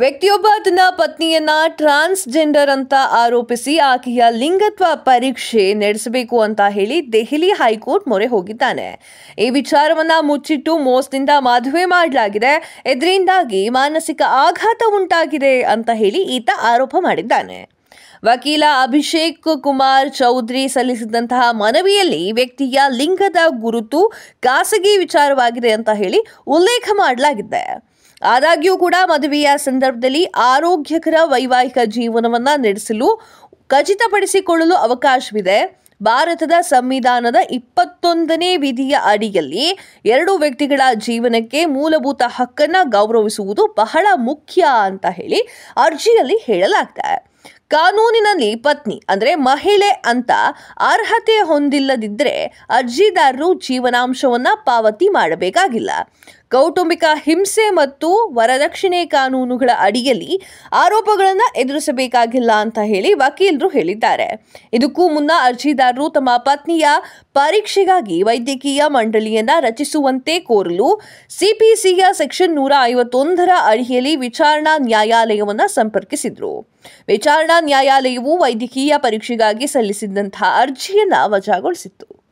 ವ್ಯಕ್ತಿಯೊಬ್ಬ ತನ್ನ ಪತ್ನಿಯನ್ನ ಟ್ರಾನ್ಸ್ಜೆಂಡರ್ ಅಂತ ಆರೋಪಿಸಿ ಆಕೆಯ ಲಿಂಗತ್ವ ಪರೀಕ್ಷೆ ನಡೆಸಬೇಕು ಅಂತ ಹೇಳಿ ದೆಹಲಿ ಹೈಕೋರ್ಟ್ ಮೊರೆ ಹೋಗಿದ್ದಾನೆ ಈ ವಿಚಾರವನ್ನ ಮುಚ್ಚಿಟ್ಟು ಮೋಸ್ನಿಂದ ಮದುವೆ ಮಾಡಲಾಗಿದೆ ಇದರಿಂದಾಗಿ ಮಾನಸಿಕ ಆಘಾತ ಉಂಟಾಗಿದೆ ಅಂತ ಹೇಳಿ ಈತ ಆರೋಪ ಮಾಡಿದ್ದಾನೆ ವಕೀಲ ಅಭಿಷೇಕ್ ಕುಮಾರ್ ಚೌಧರಿ ಸಲ್ಲಿಸಿದಂತಹ ಮನವಿಯಲ್ಲಿ ವ್ಯಕ್ತಿಯ ಲಿಂಗದ ಗುರುತು ಖಾಸಗಿ ವಿಚಾರವಾಗಿದೆ ಅಂತ ಹೇಳಿ ಉಲ್ಲೇಖ ಮಾಡಲಾಗಿದೆ ಆದಾಗ್ಯೂ ಕೂಡ ಮದುವೆಯ ಸಂದರ್ಭದಲ್ಲಿ ಆರೋಗ್ಯಕರ ವೈವಾಹಿಕ ಜೀವನವನ್ನ ನಡೆಸಲು ಖಚಿತಪಡಿಸಿಕೊಳ್ಳಲು ಅವಕಾಶವಿದೆ ಭಾರತದ ಸಂವಿಧಾನದ ಇಪ್ಪತ್ತೊಂದನೇ ವಿಧಿಯ ಅಡಿಯಲ್ಲಿ ಎರಡು ವ್ಯಕ್ತಿಗಳ ಜೀವನಕ್ಕೆ ಮೂಲಭೂತ ಹಕ್ಕನ್ನು ಗೌರವಿಸುವುದು ಬಹಳ ಮುಖ್ಯ ಅಂತ ಹೇಳಿ ಅರ್ಜಿಯಲ್ಲಿ ಹೇಳಲಾಗ್ತದೆ ಕಾನೂನಿನಲ್ಲಿ ಪತ್ನಿ ಅಂದರೆ ಮಹಿಳೆ ಅಂತ ಅರ್ಹತೆ ಹೊಂದಿಲ್ಲದಿದ್ದರೆ ಅರ್ಜಿದಾರರು ಜೀವನಾಂಶವನ್ನು ಪಾವತಿ ಮಾಡಬೇಕಾಗಿಲ್ಲ ಕೌಟುಂಬಿಕ ಹಿಂಸೆ ಮತ್ತು ವರದಕ್ಷಿಣೆ ಕಾನೂನುಗಳ ಅಡಿಯಲ್ಲಿ ಆರೋಪಗಳನ್ನು ಎದುರಿಸಬೇಕಾಗಿಲ್ಲ ಅಂತ ಹೇಳಿ ವಕೀಲರು ಹೇಳಿದ್ದಾರೆ ಇದಕ್ಕೂ ಮುನ್ನ ಅರ್ಜಿದಾರರು ತಮ್ಮ ಪತ್ನಿಯ ಪರೀಕ್ಷೆಗಾಗಿ ವೈದ್ಯಕೀಯ ಮಂಡಳಿಯನ್ನು ರಚಿಸುವಂತೆ ಕೋರಲು ಸಿಪಿಸಿಯ ಸೆಕ್ಷನ್ ನೂರ ಐವತ್ತೊಂದರ ಅಡಿಯಲ್ಲಿ ವಿಚಾರಣಾ ನ್ಯಾಯಾಲಯವನ್ನು ಸಂಪರ್ಕಿಸಿದರು ವಿಚಾರಣಾ ನ್ಯಾಯಾಲಯವು ವೈದ್ಯಕೀಯ ಪರೀಕ್ಷೆಗಾಗಿ ಸಲ್ಲಿಸಿದ್ದಂತಹ ಅರ್ಜಿಯನ್ನು ವಜಾಗೊಳಿಸಿತ್ತು